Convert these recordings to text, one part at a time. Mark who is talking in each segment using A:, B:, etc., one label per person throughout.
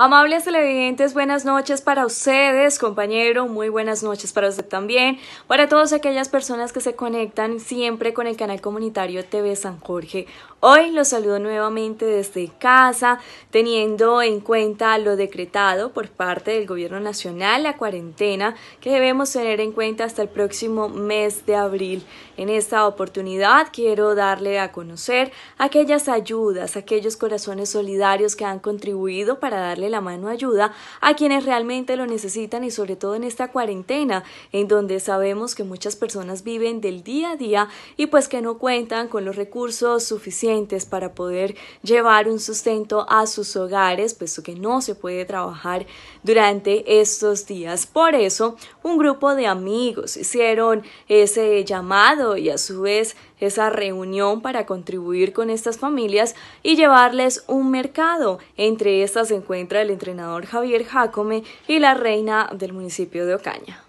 A: Amables televidentes, buenas noches para ustedes, compañero, muy buenas noches para usted también, para todas aquellas personas que se conectan siempre con el canal comunitario TV San Jorge. Hoy los saludo nuevamente desde casa, teniendo en cuenta lo decretado por parte del Gobierno Nacional, la cuarentena que debemos tener en cuenta hasta el próximo mes de abril. En esta oportunidad quiero darle a conocer aquellas ayudas, aquellos corazones solidarios que han contribuido para darle la mano ayuda a quienes realmente lo necesitan y sobre todo en esta cuarentena en donde sabemos que muchas personas viven del día a día y pues que no cuentan con los recursos suficientes para poder llevar un sustento a sus hogares puesto que no se puede trabajar durante estos días. Por eso un grupo de amigos hicieron ese llamado y a su vez esa reunión para contribuir con estas familias y llevarles un mercado. Entre estas se encuentra el entrenador Javier Jacome y la reina del municipio de Ocaña.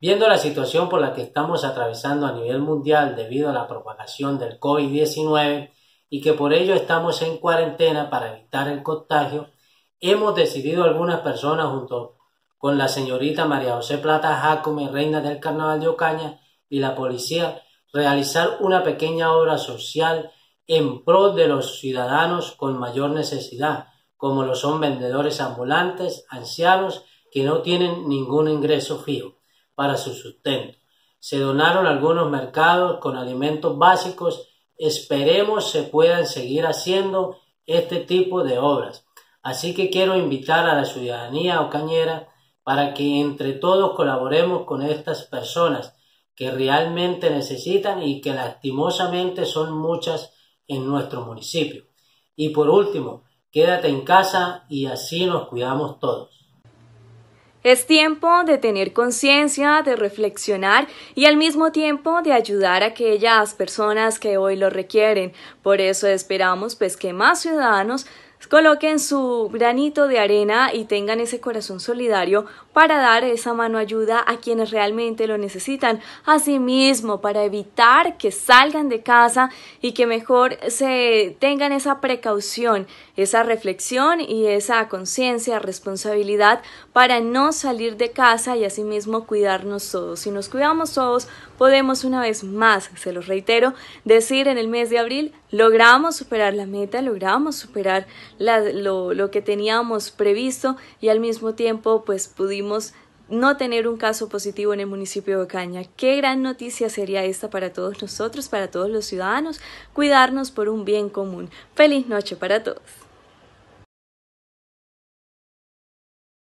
B: Viendo la situación por la que estamos atravesando a nivel mundial debido a la propagación del COVID-19 y que por ello estamos en cuarentena para evitar el contagio, hemos decidido algunas personas junto con la señorita María José Plata Jacome, reina del Carnaval de Ocaña, y la policía realizar una pequeña obra social en pro de los ciudadanos con mayor necesidad, como lo son vendedores ambulantes, ancianos que no tienen ningún ingreso fijo para su sustento. Se donaron algunos mercados con alimentos básicos. Esperemos se puedan seguir haciendo este tipo de obras. Así que quiero invitar a la ciudadanía ocañera para que entre todos colaboremos con estas personas que realmente necesitan y que lastimosamente son muchas en nuestro municipio. Y por último, quédate en casa y así nos cuidamos todos.
A: Es tiempo de tener conciencia, de reflexionar y al mismo tiempo de ayudar a aquellas personas que hoy lo requieren. Por eso esperamos pues que más ciudadanos coloquen su granito de arena y tengan ese corazón solidario para dar esa mano ayuda a quienes realmente lo necesitan. Asimismo, para evitar que salgan de casa y que mejor se tengan esa precaución, esa reflexión y esa conciencia, responsabilidad para no salir de casa y asimismo cuidarnos todos. Si nos cuidamos todos, podemos una vez más, se los reitero, decir en el mes de abril Logramos superar la meta, logramos superar lo, lo que teníamos previsto y al mismo tiempo pues pudimos no tener un caso positivo en el municipio de Caña. Qué gran noticia sería esta para todos nosotros, para todos los ciudadanos, cuidarnos por un bien común. Feliz noche para todos.